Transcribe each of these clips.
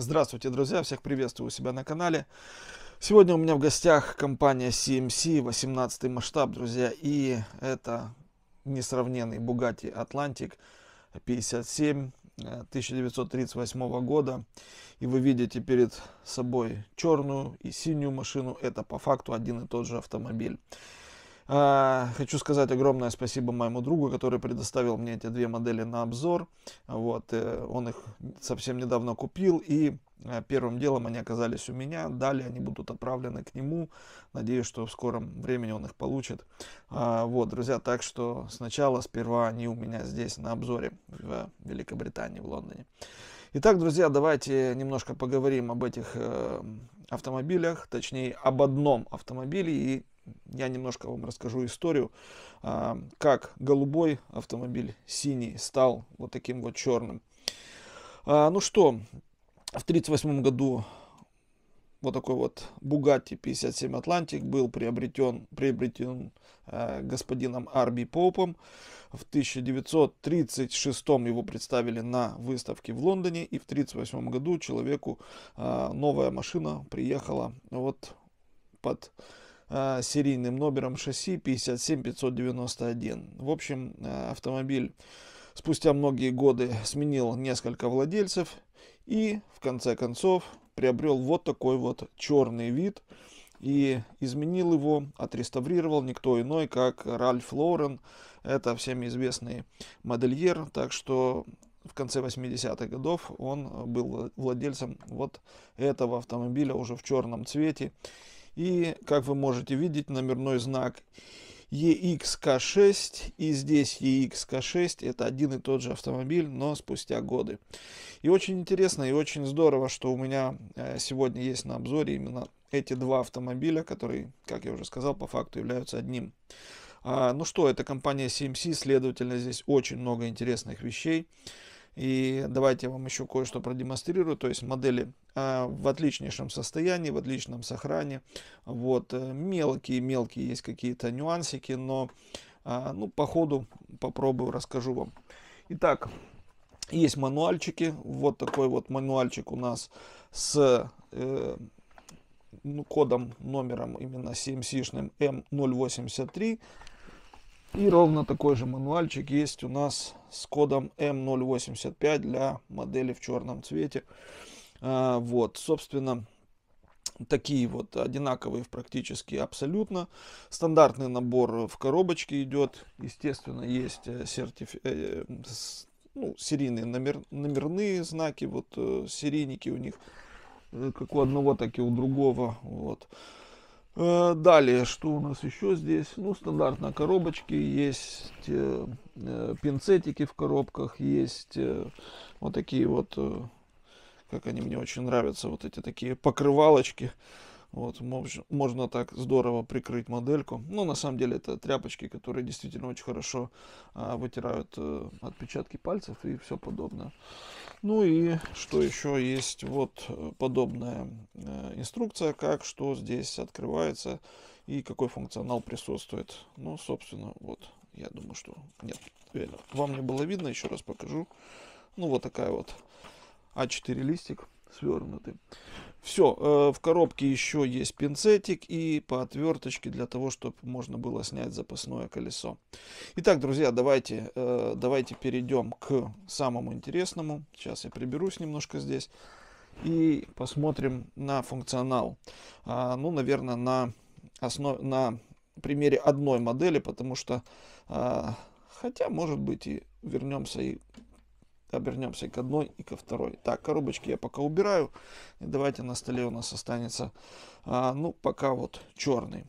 Здравствуйте, друзья! Всех приветствую у себя на канале. Сегодня у меня в гостях компания CMC, 18 масштаб, друзья, и это несравненный Bugatti Atlantic 57 1938 года. И вы видите перед собой черную и синюю машину. Это по факту один и тот же автомобиль. А, хочу сказать огромное спасибо моему другу, который предоставил мне эти две модели на обзор. Вот, э, он их совсем недавно купил, и э, первым делом они оказались у меня. Далее они будут отправлены к нему. Надеюсь, что в скором времени он их получит. А, вот, друзья, так что сначала, сперва они у меня здесь на обзоре в Великобритании, в Лондоне. Итак, друзья, давайте немножко поговорим об этих э, автомобилях, точнее об одном автомобиле и я немножко вам расскажу историю, а, как голубой автомобиль синий стал вот таким вот черным. А, ну что, в 1938 году вот такой вот Bugatti 57 Atlantic был приобретен, приобретен а, господином Арби Попом. В 1936 его представили на выставке в Лондоне, и в 1938 году человеку э, новая машина приехала вот под Э, серийным номером шасси 57591. В общем, э, автомобиль спустя многие годы сменил несколько владельцев и, в конце концов, приобрел вот такой вот черный вид и изменил его, отреставрировал никто иной, как Ральф Лорен. Это всем известный модельер, так что в конце 80-х годов он был владельцем вот этого автомобиля уже в черном цвете. И, как вы можете видеть, номерной знак EXK6 и здесь EXK6 это один и тот же автомобиль, но спустя годы. И очень интересно и очень здорово, что у меня э, сегодня есть на обзоре именно эти два автомобиля, которые, как я уже сказал, по факту являются одним. А, ну что, это компания CMC, следовательно, здесь очень много интересных вещей. И давайте я вам еще кое-что продемонстрирую, то есть модели а, в отличнейшем состоянии, в отличном сохране. Вот, мелкие-мелкие э, есть какие-то нюансики, но а, ну, по ходу попробую, расскажу вам. Итак, есть мануальчики. Вот такой вот мануальчик у нас с э, ну, кодом, номером именно CMC-шным M083. И ровно такой же мануальчик есть у нас с кодом M085 для модели в черном цвете. А, вот, собственно, такие вот одинаковые практически абсолютно. Стандартный набор в коробочке идет. Естественно, есть э, сертиф... Э, э, ну, серийные номер... номерные знаки, вот серийники у них как у одного, так и у другого. Вот. Далее, что у нас еще здесь? Ну, стандартно коробочки, есть пинцетики в коробках, есть вот такие вот как они мне очень нравятся, вот эти такие покрывалочки. Вот, можно, можно так здорово прикрыть модельку. Но ну, на самом деле это тряпочки, которые действительно очень хорошо а, вытирают э, отпечатки пальцев и все подобное. Ну и что еще есть? Вот э, подобная э, инструкция, как что здесь открывается и какой функционал присутствует. Ну, собственно, вот, я думаю, что нет. Э, вам не было видно, еще раз покажу. Ну, вот такая вот а4 листик свернутый. Все, э, в коробке еще есть пинцетик и по отверточке для того, чтобы можно было снять запасное колесо. Итак, друзья, давайте, э, давайте перейдем к самому интересному. Сейчас я приберусь немножко здесь и посмотрим на функционал. А, ну, наверное, на, основ... на примере одной модели, потому что, а, хотя, может быть, и вернемся и обернемся к одной и ко второй. Так, коробочки я пока убираю. И давайте на столе у нас останется, а, ну, пока вот черный.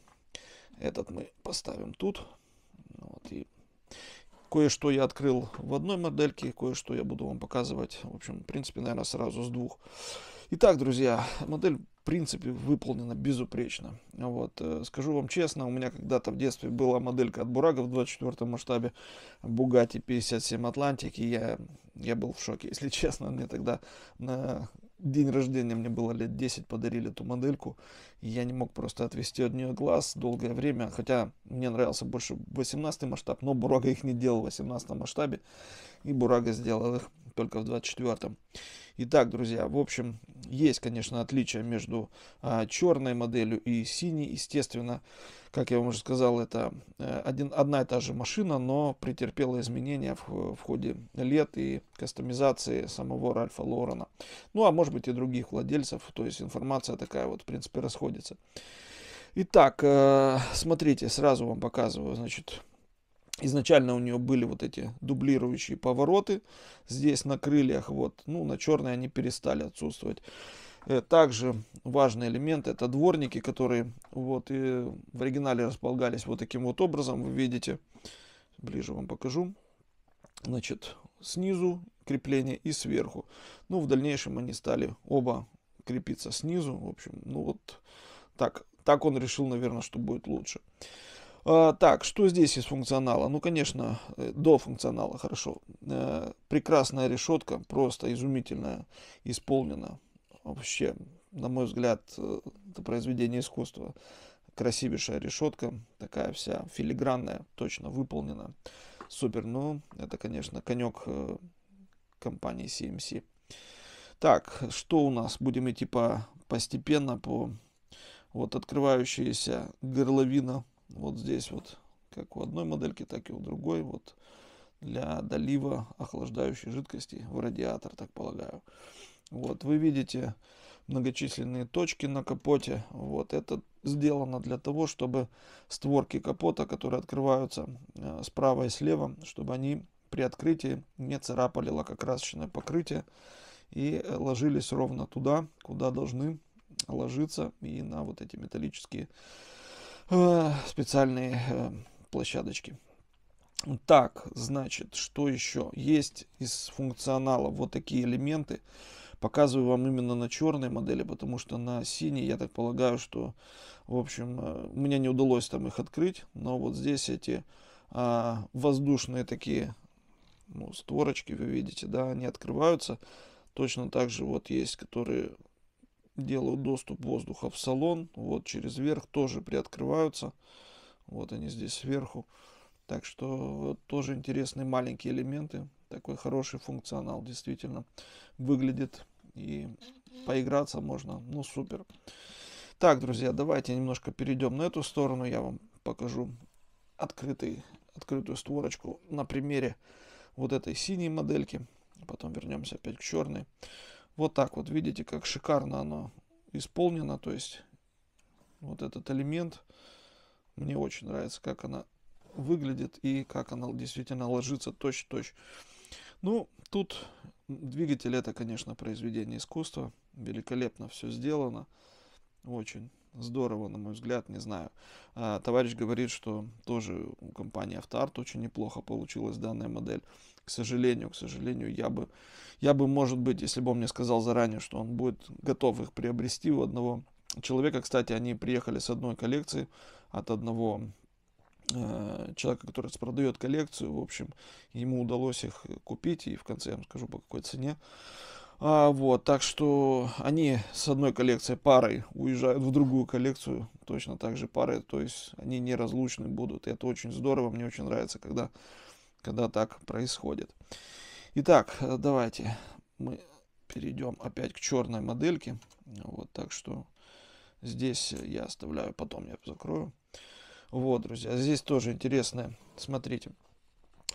Этот мы поставим тут. Ну вот, и кое-что я открыл в одной модельке, кое-что я буду вам показывать. В общем, в принципе, наверное, сразу с двух. Итак, друзья, модель в принципе, выполнено безупречно. Вот. Э, скажу вам честно, у меня когда-то в детстве была моделька от Бурага в 24 масштабе Bugatti 57 Atlantic, и я, я был в шоке, если честно. Мне тогда на день рождения, мне было лет 10, подарили эту модельку, я не мог просто отвести от нее глаз долгое время, хотя мне нравился больше 18 масштаб, но Бурага их не делал в 18 масштабе, и Бурага сделал их только в 24-м. Итак, друзья, в общем, есть, конечно, отличие между а, черной моделью и синей, естественно, как я вам уже сказал, это э, один, одна и та же машина, но претерпела изменения в, в ходе лет и кастомизации самого Ральфа Лорена. Ну, а может быть и других владельцев, то есть информация такая вот, в принципе, расходится находится. Итак, э, смотрите, сразу вам показываю, значит, Изначально у нее были вот эти дублирующие повороты. Здесь на крыльях, вот, ну, на черные они перестали отсутствовать. Э, также важный элемент это дворники, которые вот и э, в оригинале располагались вот таким вот образом. Вы видите, ближе вам покажу. Значит, снизу крепление и сверху. Ну, в дальнейшем они стали оба крепиться снизу. В общем, ну вот так, так он решил, наверное, что будет лучше. А, так, что здесь из функционала? Ну, конечно, э, до функционала хорошо. Э, прекрасная решетка, просто изумительная, исполнена. Вообще, на мой взгляд, э, это произведение искусства. Красивейшая решетка, такая вся филигранная, точно выполнена. Супер, ну, это, конечно, конек компании CMC. Так, что у нас? Будем идти по, постепенно по вот открывающаяся горловина. Вот здесь вот, как у одной модельки, так и у другой. Вот для долива охлаждающей жидкости в радиатор, так полагаю. Вот, вы видите многочисленные точки на капоте. Вот, это сделано для того, чтобы створки капота, которые открываются э, справа и слева, чтобы они при открытии не царапали лакокрасочное покрытие и э, ложились ровно туда, куда должны ложиться, и на вот эти металлические э, специальные э, площадочки. Так, значит, что еще? Есть из функционала вот такие элементы. Показываю вам именно на черной модели, потому что на синей, я так полагаю, что, в общем, э, мне не удалось там их открыть. Но вот здесь эти а, воздушные такие ну, створочки, вы видите, да, они открываются. Точно так же вот есть, которые делают доступ воздуха в салон. Вот через верх тоже приоткрываются. Вот они здесь сверху. Так что вот, тоже интересные маленькие элементы. Такой хороший функционал действительно выглядит. И поиграться можно. Ну, супер. Так, друзья, давайте немножко перейдем на эту сторону. Я вам покажу открытый, открытую створочку на примере вот этой синей модельки потом вернемся опять к черной. Вот так вот, видите, как шикарно оно исполнено, то есть вот этот элемент, мне очень нравится, как она выглядит и как она действительно ложится точь -точь. Ну, тут двигатель это, конечно, произведение искусства, великолепно все сделано, очень здорово, на мой взгляд, не знаю. А, товарищ говорит, что тоже у компании Автоарт очень неплохо получилась данная модель. К сожалению, к сожалению, я бы, я бы, может быть, если бы он мне сказал заранее, что он будет готов их приобрести у одного человека, кстати, они приехали с одной коллекции от одного э, человека, который продает коллекцию, в общем, ему удалось их купить, и в конце я вам скажу по какой цене. А, вот, так что они с одной коллекции парой уезжают в другую коллекцию, точно так же пары, то есть они неразлучны будут. И это очень здорово, мне очень нравится, когда, когда так происходит. Итак, давайте мы перейдем опять к черной модельке. Вот, так что здесь я оставляю, потом я закрою. Вот, друзья, здесь тоже интересное, смотрите.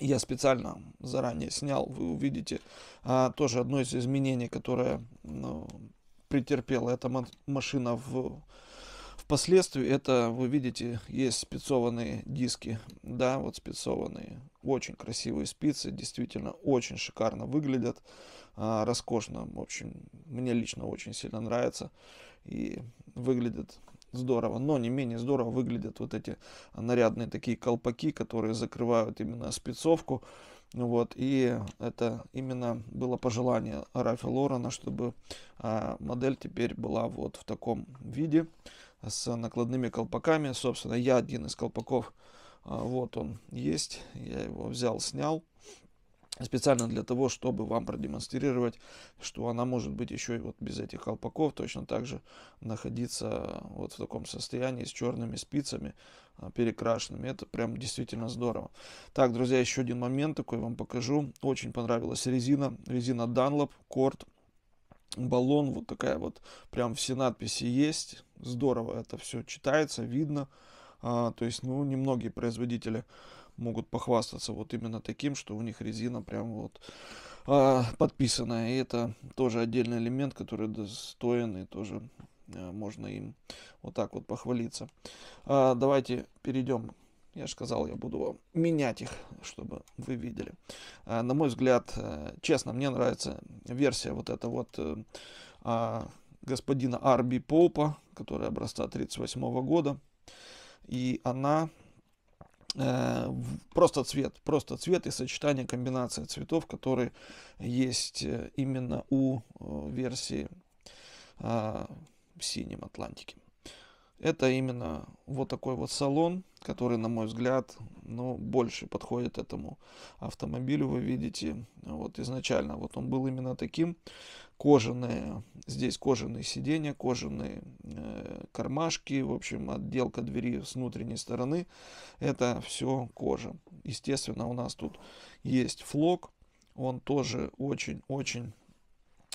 Я специально заранее снял, вы увидите а, тоже одно из изменений, которое ну, претерпела эта машина в, впоследствии. Это, вы видите, есть спецованные диски, да, вот спецованные, очень красивые спицы, действительно очень шикарно выглядят, а, роскошно, в общем, мне лично очень сильно нравится и выглядит здорово, но не менее здорово выглядят вот эти нарядные такие колпаки, которые закрывают именно спецовку. Вот, и это именно было пожелание Рафи Лорена, чтобы а, модель теперь была вот в таком виде, с накладными колпаками. Собственно, я один из колпаков, а, вот он есть, я его взял, снял специально для того, чтобы вам продемонстрировать, что она может быть еще и вот без этих колпаков точно так же находиться э, вот в таком состоянии с черными спицами э, перекрашенными. Это прям действительно здорово. Так, друзья, еще один момент такой вам покажу. Очень понравилась резина. Резина Dunlop, cord баллон, вот такая вот, прям все надписи есть, здорово это все читается, видно, а, то есть, ну, немногие производители могут похвастаться вот именно таким, что у них резина прям вот а, подписанная. И это тоже отдельный элемент, который достоин и тоже а, можно им вот так вот похвалиться. А, давайте перейдем я же сказал, я буду менять их, чтобы вы видели. А, на мой взгляд, э, честно, мне нравится версия вот эта вот э, а, господина Арби Попа, которая образца 1938 -го года. И она Э, просто цвет, просто цвет и сочетание, комбинация цветов, которые есть э, именно у э, версии а, синим Атлантики. Это именно вот такой вот салон, который, на мой взгляд, ну, больше подходит этому автомобилю. Вы видите, вот изначально вот он был именно таким. Кожаные, здесь кожаные сиденья, кожаные э, кармашки, в общем, отделка двери с внутренней стороны. Это все кожа. Естественно, у нас тут есть флок. Он тоже очень-очень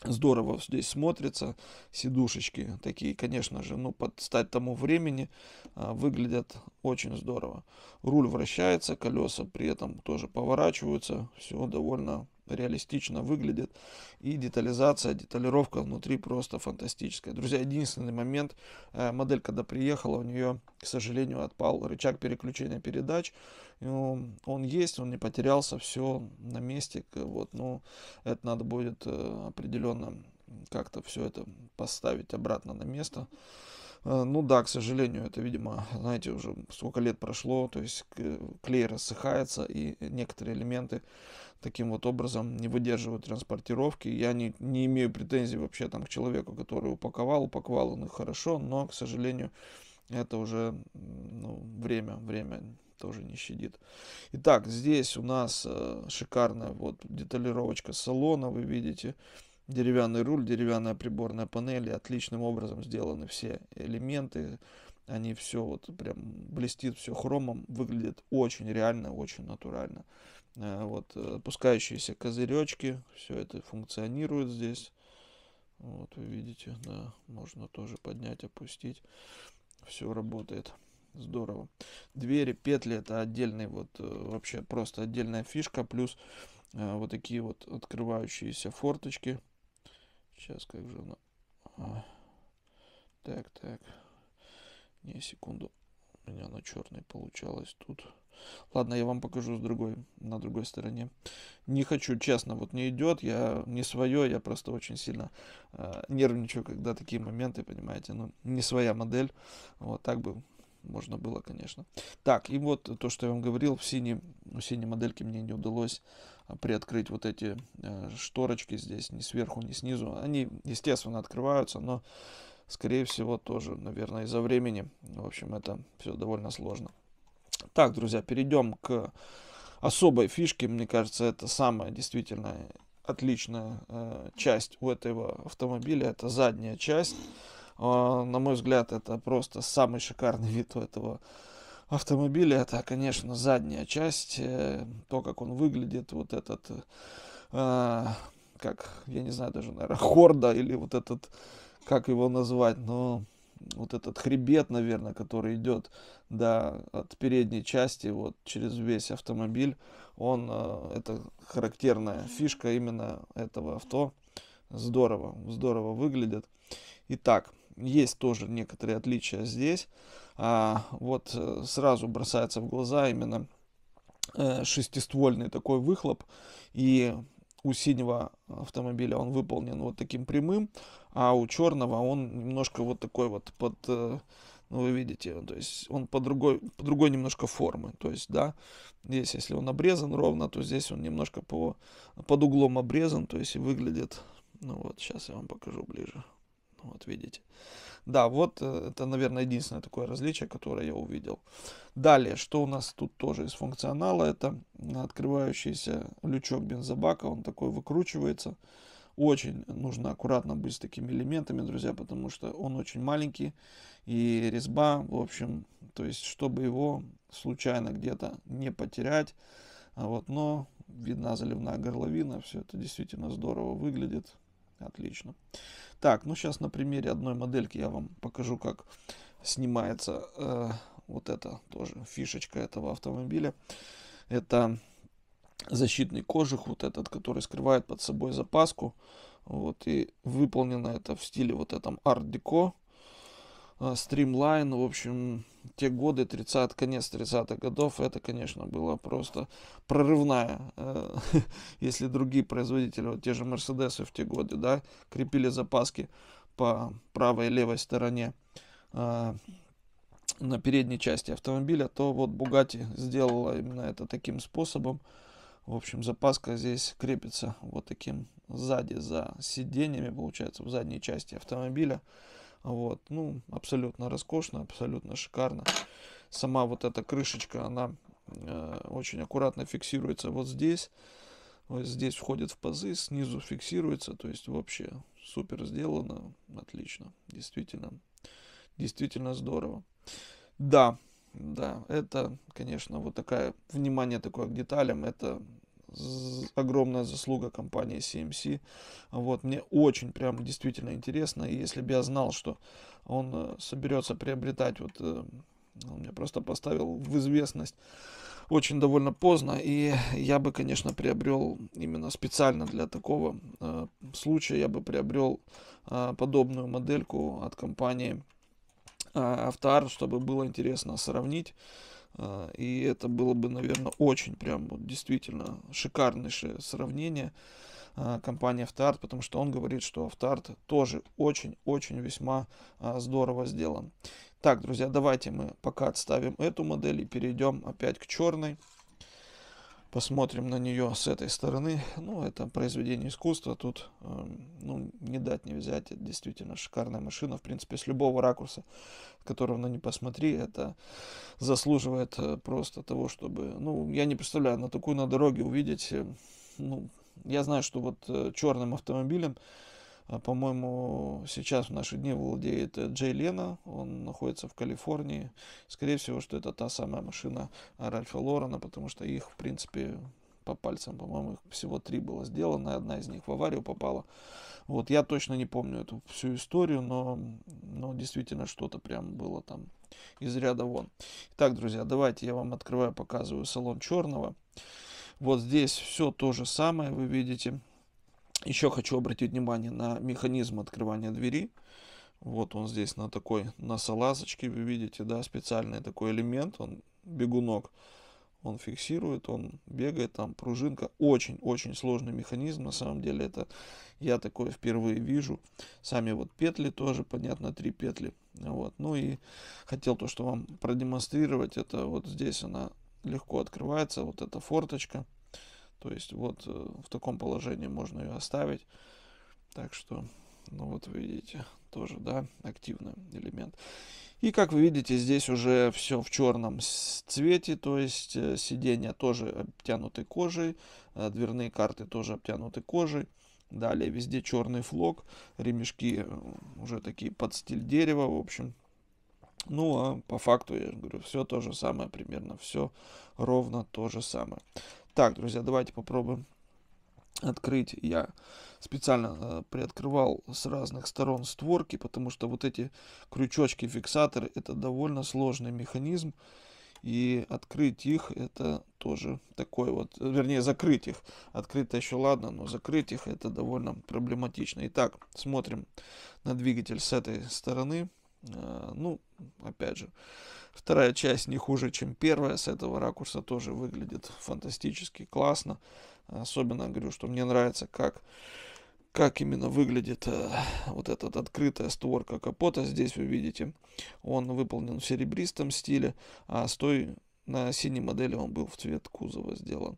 Здорово здесь смотрятся сидушечки такие, конечно же, ну, под стать тому времени а, выглядят очень здорово. Руль вращается, колеса при этом тоже поворачиваются, все довольно реалистично выглядит. И детализация, деталировка внутри просто фантастическая. Друзья, единственный момент, э, модель когда приехала, у нее, к сожалению, отпал рычаг переключения передач. Ну, он есть, он не потерялся, все на месте. Вот, но ну, это надо будет э, определенно как-то все это поставить обратно на место. Э, ну да, к сожалению, это, видимо, знаете, уже сколько лет прошло, то есть клей рассыхается, и некоторые элементы таким вот образом не выдерживают транспортировки. Я не, не имею претензий вообще там к человеку, который упаковал, упаковал он их хорошо, но, к сожалению, это уже ну, время, время тоже не щадит. Итак, здесь у нас э, шикарная вот деталировочка салона, вы видите, деревянный руль, деревянная приборная панель, отличным образом сделаны все элементы, они все вот прям блестит, все хромом, выглядит очень реально, очень натурально. Э, вот, э, опускающиеся козыречки, все это функционирует здесь. Вот вы видите, да, можно тоже поднять, опустить. Все работает. Здорово. Двери, петли это отдельный вот э, вообще просто отдельная фишка. Плюс вот такие вот открывающиеся форточки Сейчас как же она... А. Так, так. Не, секунду. У меня на черной получалось тут. Ладно, я вам покажу с другой, на другой стороне. Не хочу, честно, вот не идет, я не свое, я просто очень сильно э, нервничаю, когда такие моменты, понимаете, ну, не своя модель. Вот так бы можно было, конечно. Так, и вот то, что я вам говорил, в синей, в синей модельке мне не удалось а, приоткрыть вот эти э, шторочки здесь, ни сверху, ни снизу. Они, естественно, открываются, но, скорее всего, тоже, наверное, из-за времени. В общем, это все довольно сложно. Так, друзья, перейдем к особой фишке. Мне кажется, это самая действительно отличная э, часть у этого автомобиля. Это задняя часть. А, на мой взгляд, это просто самый шикарный вид у этого автомобиля. Это, конечно, задняя часть, э, то, как он выглядит, вот этот, э, а, как, я не знаю даже, наверное, хорда или вот этот, как его назвать, но вот этот хребет, наверное, который идет да, от передней части вот через весь автомобиль, он э, это характерная фишка именно этого авто. Здорово, здорово выглядит. Итак, есть тоже некоторые отличия здесь. А, вот э, сразу бросается в глаза именно э, шестиствольный такой выхлоп. И у синего автомобиля он выполнен вот таким прямым, а у черного он немножко вот такой вот под, э, ну вы видите, то есть он по другой, по другой немножко формы, то есть, да, здесь если он обрезан ровно, то здесь он немножко по, под углом обрезан, то есть и выглядит, ну вот, сейчас я вам покажу ближе. Ну, вот видите. Да, вот э, это, наверное, единственное такое различие, которое я увидел. Далее, что у нас тут тоже из функционала, это открывающийся лючок бензобака, он такой выкручивается. Очень нужно аккуратно быть с такими элементами, друзья, потому что он очень маленький. И резьба, в общем, то есть, чтобы его случайно где-то не потерять. А вот, но видна заливная горловина, все это действительно здорово выглядит. Отлично. Так, ну сейчас на примере одной модельки я вам покажу, как снимается э, вот эта тоже фишечка этого автомобиля. Это защитный кожух, вот этот, который скрывает под собой запаску. Вот, и выполнено это в стиле вот этом арт-деко. Стримлайн, э, в общем, те годы, 30, конец 30-х годов, это, конечно, было просто прорывная. Э, если другие производители, вот те же Мерседесы в те годы, да, крепили запаски по правой и левой стороне э, на передней части автомобиля, то вот Bugatti сделала именно это таким способом. В общем, запаска здесь крепится вот таким сзади, за сиденьями, получается, в задней части автомобиля. Вот, ну, абсолютно роскошно, абсолютно шикарно. Сама вот эта крышечка, она э, очень аккуратно фиксируется вот здесь. Вот здесь входит в пазы, снизу фиксируется. То есть вообще супер сделано, отлично, действительно, действительно здорово. Да, да, это, конечно, вот такая, внимание такое к деталям, это огромная заслуга компании CMC. Вот, мне очень прям действительно интересно. И если бы я знал, что он э, соберется приобретать, вот э, он меня просто поставил в известность очень довольно поздно, и я бы, конечно, приобрел именно специально для такого э, случая, я бы приобрел э, подобную модельку от компании э, Автоар, чтобы было интересно сравнить а, и это было бы, наверное, очень прям вот, действительно шикарнейшее сравнение а, компании Автарт, потому что он говорит, что Автарт тоже очень-очень весьма а, здорово сделан. Так, друзья, давайте мы пока отставим эту модель и перейдем опять к черной посмотрим на нее с этой стороны, ну, это произведение искусства, тут, эм, ну, не дать не взять, это действительно шикарная машина, в принципе, с любого ракурса, с которого на не посмотри, это заслуживает э, просто того, чтобы, ну, я не представляю, на такую на дороге увидеть, э, ну, я знаю, что вот э, черным автомобилем а, по-моему, сейчас в наши дни владеет э, Джей Лена, он находится в Калифорнии. Скорее всего, что это та самая машина Ральфа Лорена, потому что их, в принципе, по пальцам, по-моему, их всего три было сделано, и одна из них в аварию попала. Вот, я точно не помню эту всю историю, но, но действительно что-то прям было там из ряда вон. Итак, друзья, давайте я вам открываю, показываю салон черного. Вот здесь все то же самое, вы видите. Еще хочу обратить внимание на механизм открывания двери. Вот он здесь на такой на салазочке вы видите, да, специальный такой элемент, он бегунок, он фиксирует, он бегает, там пружинка. Очень-очень сложный механизм, на самом деле это я такое впервые вижу. Сами вот петли тоже, понятно, три петли. Вот, ну и хотел то, что вам продемонстрировать, это вот здесь она легко открывается, вот эта форточка. То есть вот э, в таком положении можно ее оставить. Так что, ну вот вы видите, тоже, да, активный элемент. И как вы видите, здесь уже все в черном цвете, то есть э, сиденья тоже обтянуты кожей, э, дверные карты тоже обтянуты кожей. Далее везде черный флок, ремешки уже такие под стиль дерева, в общем. Ну, а по факту, я говорю, все то же самое примерно, все ровно то же самое. Так, друзья, давайте попробуем открыть. Я специально э, приоткрывал с разных сторон створки, потому что вот эти крючочки-фиксаторы, это довольно сложный механизм. И открыть их, это тоже такой вот, вернее, закрыть их. Открыто еще ладно, но закрыть их, это довольно проблематично. Итак, смотрим на двигатель с этой стороны. Э, ну, опять же, вторая часть не хуже, чем первая. С этого ракурса тоже выглядит фантастически классно. Особенно говорю, что мне нравится, как, как именно выглядит э, вот эта открытая створка капота. Здесь вы видите, он выполнен в серебристом стиле, а с той на синей модели он был в цвет кузова сделан.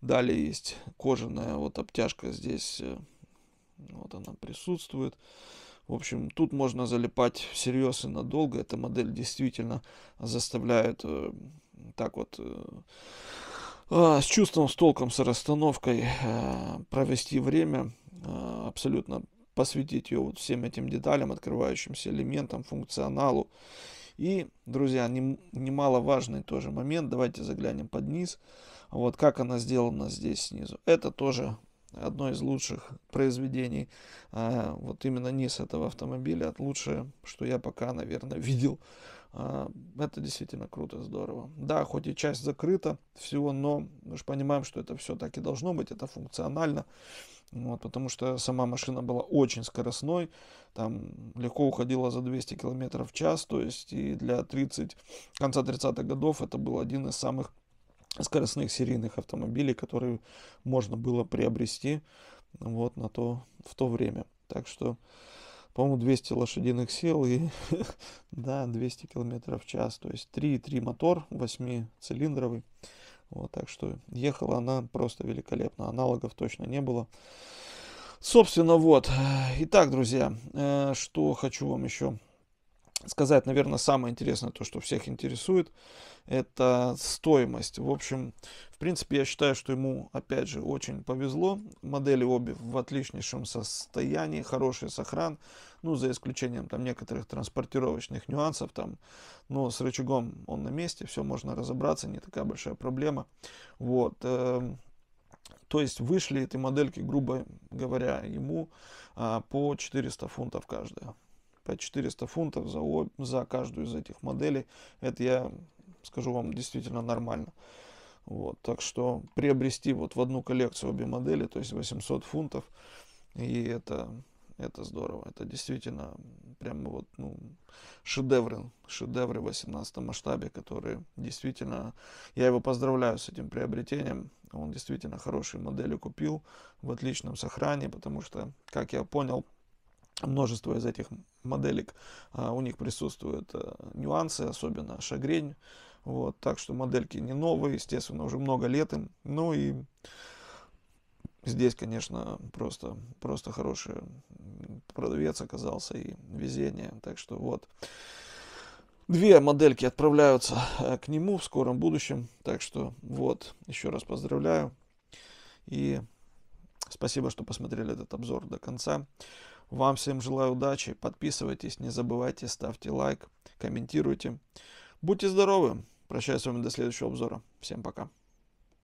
Далее есть кожаная вот обтяжка здесь, э, вот она присутствует. В общем, тут можно залипать всерьез и надолго. Эта модель действительно заставляет э, так вот э, а, с чувством, с толком, с расстановкой э, провести время э, абсолютно посвятить ее вот всем этим деталям, открывающимся элементам, функционалу. И, друзья, немаловажный тоже момент, давайте заглянем под низ. Вот как она сделана здесь снизу. Это тоже одно из лучших произведений а, вот именно низ этого автомобиля. от Лучшее, что я пока, наверное, видел. А, это действительно круто, здорово. Да, хоть и часть закрыта всего, но мы же понимаем, что это все так и должно быть, это функционально. Вот, потому что сама машина была очень скоростной, там легко уходила за 200 километров в час, то есть и для 30, конца 30-х годов это был один из самых скоростных серийных автомобилей, которые можно было приобрести вот на то, в то время. Так что, по-моему, 200 лошадиных сил и, да, 200 км в час. То есть 3,3 мотор, 8-цилиндровый. Вот, так что ехала она просто великолепно. Аналогов точно не было. Собственно, вот. Итак, друзья, э, что хочу вам еще сказать, наверное, самое интересное, то, что всех интересует, это стоимость. В общем, в принципе, я считаю, что ему, опять же, очень повезло. Модели обе в отличнейшем состоянии, хороший сохран, ну, за исключением там некоторых транспортировочных нюансов, там, но с рычагом он на месте, все можно разобраться, не такая большая проблема. Вот, эм, то есть вышли эти модельки, грубо говоря, ему а, по 400 фунтов каждая по 400 фунтов за, за каждую из этих моделей. Это я скажу вам действительно нормально. Вот, так что приобрести вот в одну коллекцию обе модели, то есть 800 фунтов, и это, это здорово. Это действительно прямо вот ну, шедевры, шедевры в 18 масштабе, которые действительно, я его поздравляю с этим приобретением. Он действительно хорошие модели купил в отличном сохране, потому что, как я понял, Множество из этих моделек, а, у них присутствуют э, нюансы, особенно шагрень. Вот, так что модельки не новые, естественно, уже много лет им. Ну и здесь, конечно, просто, просто хороший продавец оказался и везение. Так что вот. Две модельки отправляются э, к нему в скором будущем. Так что вот, еще раз поздравляю. И спасибо, что посмотрели этот обзор до конца. Вам всем желаю удачи. Подписывайтесь, не забывайте, ставьте лайк, комментируйте. Будьте здоровы. Прощаюсь с вами до следующего обзора. Всем пока.